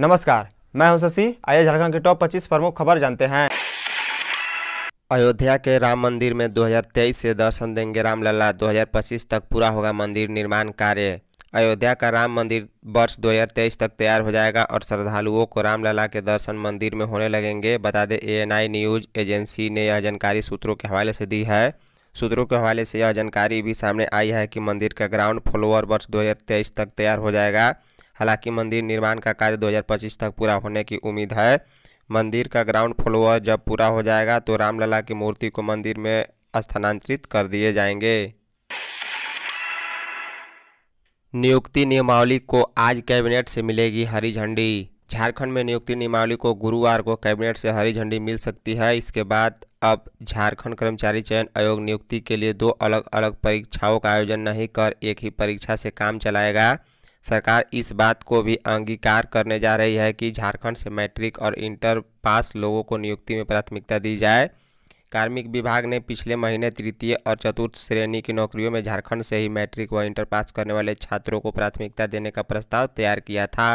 नमस्कार मैं हूं शशि आइए झारखंड के टॉप 25 प्रमुख खबर जानते हैं अयोध्या के राम मंदिर में 2023 से दर्शन देंगे रामलला 2025 तक पूरा होगा मंदिर निर्माण कार्य अयोध्या का राम मंदिर वर्ष 2023 तक तैयार हो जाएगा और श्रद्धालुओं को रामलला के दर्शन मंदिर में होने लगेंगे बता दें एएनआई न्यूज़ एजेंसी ने यह जानकारी सूत्रों के हवाले से दी है सूत्रों के हवाले से यह जानकारी भी सामने आई है कि मंदिर का ग्राउंड फ्लोर वर्ष दो तक तैयार हो जाएगा हालांकि मंदिर निर्माण का कार्य 2025 तक पूरा होने की उम्मीद है मंदिर का ग्राउंड फ्लोर जब पूरा हो जाएगा तो रामलला की मूर्ति को मंदिर में स्थानांतरित कर दिए जाएंगे नियुक्ति नियमावली को आज कैबिनेट से मिलेगी हरी झंडी झारखंड में नियुक्ति नियमावली को गुरुवार को कैबिनेट से हरी झंडी मिल सकती है इसके बाद अब झारखंड कर्मचारी चयन आयोग नियुक्ति के लिए दो अलग अलग परीक्षाओं का आयोजन नहीं कर एक ही परीक्षा से काम चलाएगा सरकार इस बात को भी अंगीकार करने जा रही है कि झारखंड से मैट्रिक और इंटर पास लोगों को नियुक्ति में प्राथमिकता दी जाए कार्मिक विभाग ने पिछले महीने तृतीय और चतुर्थ श्रेणी की नौकरियों में झारखंड से ही मैट्रिक व इंटर पास करने वाले छात्रों को प्राथमिकता देने का प्रस्ताव तैयार किया था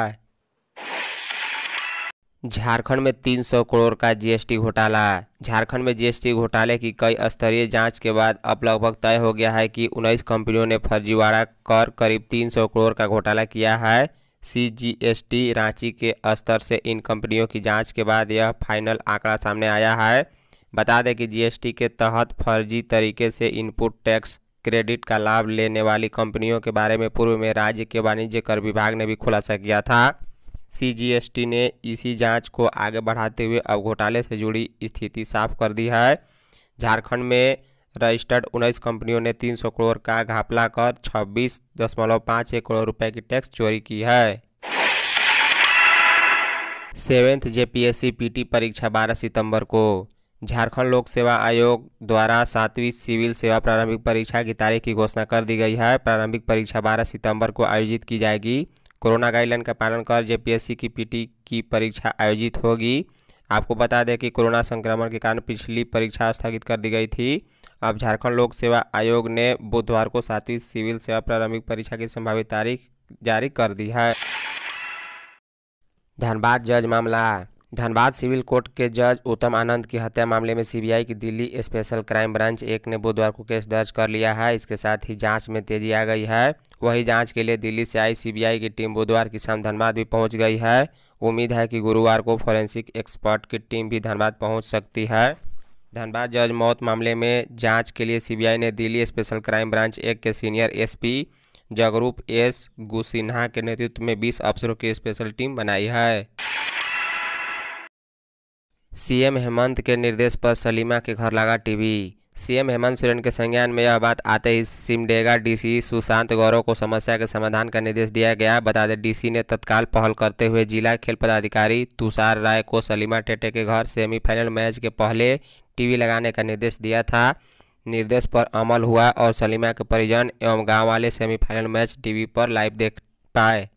झारखंड में 300 करोड़ का जीएसटी घोटाला झारखंड में जीएसटी घोटाले की कई स्तरीय जांच के बाद अब लगभग तय हो गया है कि 19 कंपनियों ने फर्जीवाड़ा कर करीब 300 करोड़ का घोटाला किया है सीजीएसटी रांची के स्तर से इन कंपनियों की जांच के बाद यह फाइनल आंकड़ा सामने आया है बता दें कि जीएसटी के तहत फर्जी तरीके से इनपुट टैक्स क्रेडिट का लाभ लेने वाली कंपनियों के बारे में पूर्व में राज्य के वाणिज्य कर विभाग ने भी खुलासा किया था सीजीएसटी ने इसी जांच को आगे बढ़ाते हुए अब घोटाले से जुड़ी स्थिति साफ कर दी है झारखंड में रजिस्टर्ड उन्नीस कंपनियों ने 300 करोड़ का घापला कर छब्बीस दशमलव पाँच एक करोड़ रुपए की टैक्स चोरी की है सेवेंथ जेपीएससी पीटी परीक्षा 12 सितंबर को झारखंड लोक सेवा आयोग द्वारा सातवीं सिविल सेवा प्रारंभिक परीक्षा की तारीख की घोषणा कर दी गई है प्रारंभिक परीक्षा 12 सितंबर को आयोजित की जाएगी कोरोना गाइडलाइन का पालन कर जेपीएससी की पीटी की परीक्षा आयोजित होगी आपको बता दें कि कोरोना संक्रमण के कारण पिछली परीक्षा स्थगित कर दी गई थी अब झारखंड लोक सेवा आयोग ने बुधवार को सातवीं सिविल सेवा प्रारंभिक परीक्षा की संभावित तारीख जारी कर दी है धनबाद जज मामला धनबाद सिविल कोर्ट के जज उत्तम आनंद की हत्या मामले में सीबीआई की दिल्ली स्पेशल क्राइम ब्रांच एक ने बुधवार को केस दर्ज कर लिया है इसके साथ ही जांच में तेजी आ गई है वही जांच के लिए दिल्ली से आई सीबीआई की टीम बुधवार की शाम धनबाद भी पहुंच गई है उम्मीद है कि गुरुवार को फॉरेंसिक एक्सपर्ट की टीम भी धनबाद पहुंच सकती है धनबाद जज मौत मामले में जांच के लिए सीबीआई ने दिल्ली स्पेशल क्राइम ब्रांच एक के सीनियर एसपी जगरूप एस गुसिन्हा के नेतृत्व में बीस अफसरों की स्पेशल टीम बनाई है सीएम हेमंत के निर्देश पर सलीमा के घर लगा टीवी सीएम हेमंत सोरेन के संज्ञान में यह बात आते ही सिमडेगा डीसी सुशांत गौरव को समस्या के समाधान का निर्देश दिया गया बता दें डीसी ने तत्काल पहल करते हुए जिला खेल पदाधिकारी तुषार राय को सलीमा टेटे के घर सेमीफाइनल मैच के पहले टीवी लगाने का निर्देश दिया था निर्देश पर अमल हुआ और सलीमा के परिजन एवं गाँव वाले सेमीफाइनल मैच टी पर लाइव देख पाए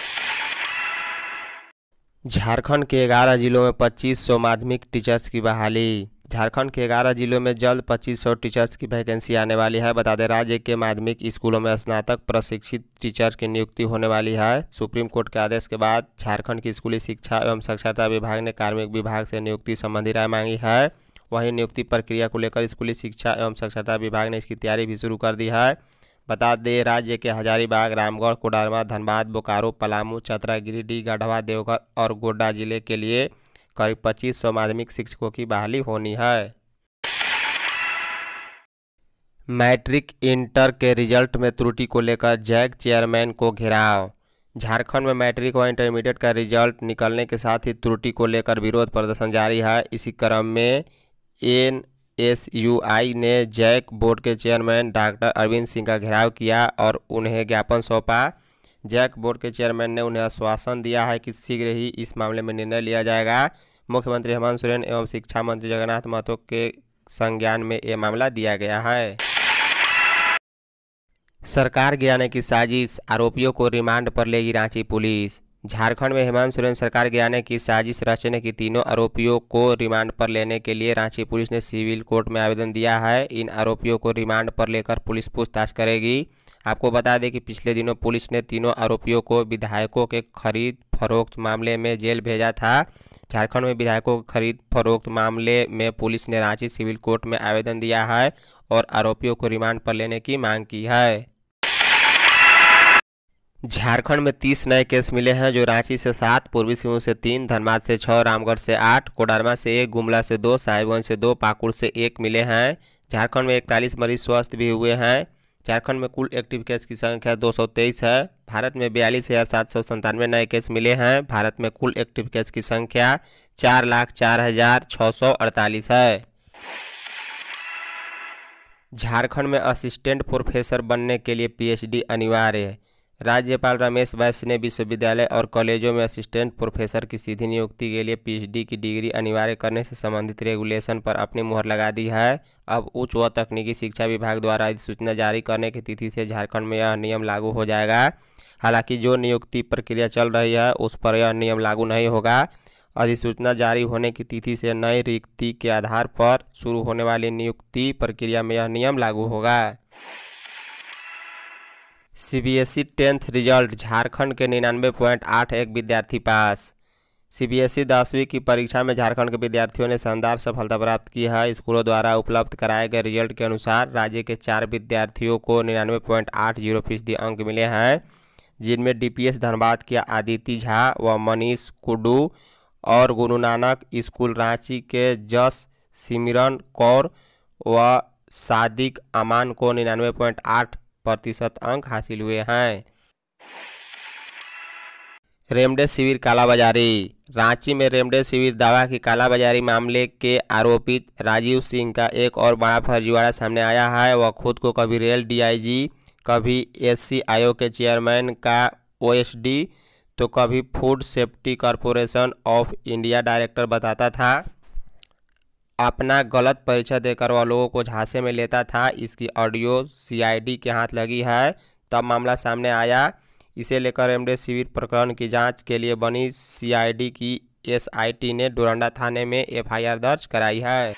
झारखंड के ग्यारह जिलों में सौ माध्यमिक टीचर्स की बहाली झारखंड के ग्यारह जिलों में जल्द पच्चीस सौ टीचर्स की वैकेंसी आने वाली है बता दें राज्य के माध्यमिक स्कूलों में स्नातक प्रशिक्षित टीचर की नियुक्ति होने वाली है सुप्रीम कोर्ट के आदेश के बाद झारखंड की स्कूली शिक्षा एवं साक्षरता विभाग ने कार्मिक विभाग से नियुक्ति संबंधी राय मांगी है वहीं नियुक्ति प्रक्रिया को लेकर स्कूली शिक्षा एवं साक्षरता विभाग ने इसकी तैयारी भी शुरू कर दी है बता दें राज्य के हजारीबाग रामगढ़ कोडरमा धनबाद बोकारो पलामू चतरा गिरिडीह गढ़वा देवघर और गोड्डा जिले के लिए करीब पच्चीस सौ माध्यमिक शिक्षकों की बहाली होनी है मैट्रिक इंटर के रिजल्ट में त्रुटि को लेकर जैक चेयरमैन को घेराव झारखंड में मैट्रिक व इंटरमीडिएट का रिजल्ट निकलने के साथ ही त्रुटि को लेकर विरोध प्रदर्शन जारी है इसी क्रम में एन एस यू आई ने जैक बोर्ड के चेयरमैन डॉक्टर अरविंद सिंह का घेराव किया और उन्हें ज्ञापन सौंपा जैक बोर्ड के चेयरमैन ने उन्हें आश्वासन दिया है कि शीघ्र ही इस मामले में निर्णय लिया जाएगा मुख्यमंत्री हेमंत सोरेन एवं शिक्षा मंत्री जगन्नाथ महतो के संज्ञान में यह मामला दिया गया है सरकार गिराने की साजिश आरोपियों को रिमांड पर लेगी रांची पुलिस झारखंड में हेमंत सोरेन सरकार गिराने की साजिश रचने की तीनों आरोपियों को रिमांड पर लेने के लिए रांची पुलिस ने सिविल कोर्ट में आवेदन दिया है इन आरोपियों को रिमांड पर लेकर पुलिस पूछताछ करेगी आपको बता दें कि पिछले दिनों पुलिस ने तीनों आरोपियों को विधायकों के खरीद फरोख्त मामले में जेल भेजा था झारखंड में विधायकों के खरीद फरोख्त मामले में पुलिस ने रांची सिविल कोर्ट में आवेदन दिया है और आरोपियों को रिमांड पर लेने की मांग की है झारखंड में तीस नए केस मिले हैं जो रांची से सात पूर्वी सिंहभूम से तीन धनबाद से छः रामगढ़ से आठ कोडरमा से एक गुमला से दो साहिबगंज से दो पाकुड़ से एक मिले हैं झारखंड में इकतालीस मरीज स्वस्थ भी हुए हैं झारखंड में कुल एक्टिव केस की संख्या 223 है भारत में बयालीस हज़ार सात सौ संतानवे नए केस मिले हैं भारत में कुल एक्टिव केस की संख्या चार लाख चार हज़ार छः सौ अड़तालीस है झारखंड में असिस्टेंट प्रोफेसर बनने के लिए पीएचडी अनिवार्य है राज्यपाल रमेश वैश्य ने विश्वविद्यालय और कॉलेजों में असिस्टेंट प्रोफेसर की सीधी नियुक्ति के लिए पीएचडी की डिग्री अनिवार्य करने से संबंधित रेगुलेशन पर अपनी मुहर लगा दी है अब उच्च व तकनीकी शिक्षा विभाग द्वारा अधिसूचना जारी करने की तिथि से झारखंड में यह नियम लागू हो जाएगा हालांकि जो नियुक्ति प्रक्रिया चल रही है उस पर यह नियम लागू नहीं होगा अधिसूचना जारी होने की तिथि से नई रिक्ति के आधार पर शुरू होने वाली नियुक्ति प्रक्रिया में यह नियम लागू होगा सीबीएसई टेंथ रिजल्ट झारखंड के निन्यानवे पॉइंट आठ एक विद्यार्थी पास सीबीएसई दसवीं की परीक्षा में झारखंड के विद्यार्थियों ने शानदार सफलता प्राप्त की है स्कूलों द्वारा उपलब्ध कराए गए रिजल्ट के अनुसार राज्य के चार विद्यार्थियों को निन्यानवे पॉइंट आठ जीरो फीसदी अंक मिले हैं जिनमें डीपीएस धनबाद के आदिति झा व मनीष कुडू और गुरु नानक स्कूल रांची के जस सिमरन कौर व सादिक अमान को निन्यानवे पॉइंट आठ प्रतिशत अंक हासिल हुए हैं रेमडेसिविर कालाबाजारी रांची में रेमडेसिविर दवा की कालाबाजारी मामले के आरोपित राजीव सिंह का एक और बड़ा फर्जीवाड़ा सामने आया है वह खुद को कभी रेल डीआईजी कभी एससी आयोग के चेयरमैन का ओएसडी तो कभी food safety corporation of India director बताता था अपना गलत परिचय देकर वह लोगों को झांसे में लेता था इसकी ऑडियो सीआईडी के हाथ लगी है तब मामला सामने आया इसे लेकर एमडे शिविर प्रकरण की जांच के लिए बनी सीआईडी की एसआईटी ने डोरंडा थाने में एफआईआर दर्ज कराई है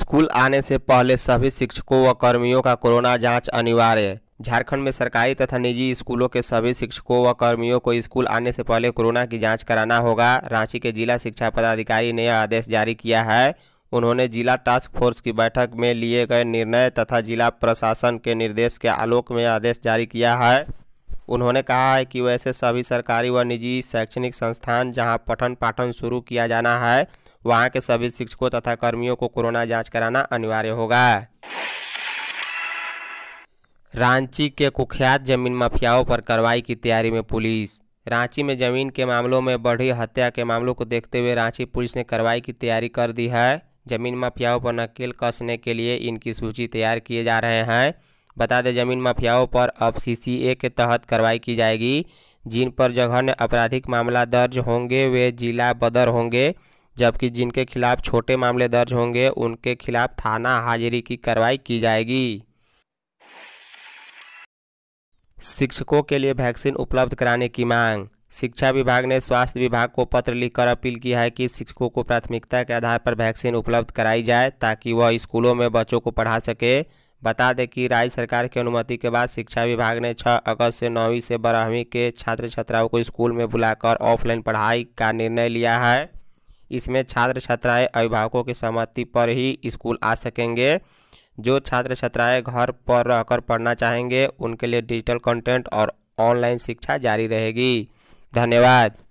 स्कूल आने से पहले सभी शिक्षकों व कर्मियों का कोरोना जांच अनिवार्य झारखंड में सरकारी तथा निजी स्कूलों के सभी शिक्षकों व कर्मियों को स्कूल आने से पहले कोरोना की जांच कराना होगा रांची के जिला शिक्षा पदाधिकारी ने यह आदेश जारी किया है उन्होंने जिला टास्क फोर्स की बैठक में लिए गए निर्णय तथा जिला प्रशासन के निर्देश के आलोक में आदेश जारी किया है उन्होंने कहा है कि वैसे सभी सरकारी व निजी शैक्षणिक संस्थान जहाँ पठन पाठन शुरू किया जाना है वहाँ के सभी शिक्षकों तथा कर्मियों को कोरोना जाँच कराना अनिवार्य होगा रांची के कुख्यात जमीन माफियाओं पर कार्रवाई की तैयारी में पुलिस रांची में जमीन के मामलों में बढ़ी हत्या के मामलों को देखते हुए रांची पुलिस ने कार्रवाई की तैयारी कर दी है जमीन माफियाओं पर नकेल कसने के लिए इनकी सूची तैयार किए जा रहे हैं बता दें जमीन माफियाओं पर अब सीसीए के तहत कार्रवाई की जाएगी जिन पर जघन्य आपराधिक मामला दर्ज होंगे वे जिला बदर होंगे जबकि जिनके खिलाफ छोटे मामले दर्ज होंगे उनके खिलाफ थाना हाजिरी की कार्रवाई की जाएगी शिक्षकों के लिए वैक्सीन उपलब्ध कराने की मांग शिक्षा विभाग ने स्वास्थ्य विभाग को पत्र लिखकर अपील की है कि शिक्षकों को प्राथमिकता के आधार पर वैक्सीन उपलब्ध कराई जाए ताकि वह स्कूलों में बच्चों को पढ़ा सके बता दें कि राज्य सरकार की अनुमति के बाद शिक्षा विभाग ने 6 अगस्त से नौवीं से बारहवीं के छात्र छात्राओं को स्कूल में बुलाकर ऑफलाइन पढ़ाई का निर्णय लिया है इसमें छात्र छात्राएं अभिभावकों की सहमति पर ही स्कूल आ सकेंगे जो छात्र छात्राएं घर पर रहकर पढ़ना चाहेंगे उनके लिए डिजिटल कंटेंट और ऑनलाइन शिक्षा जारी रहेगी धन्यवाद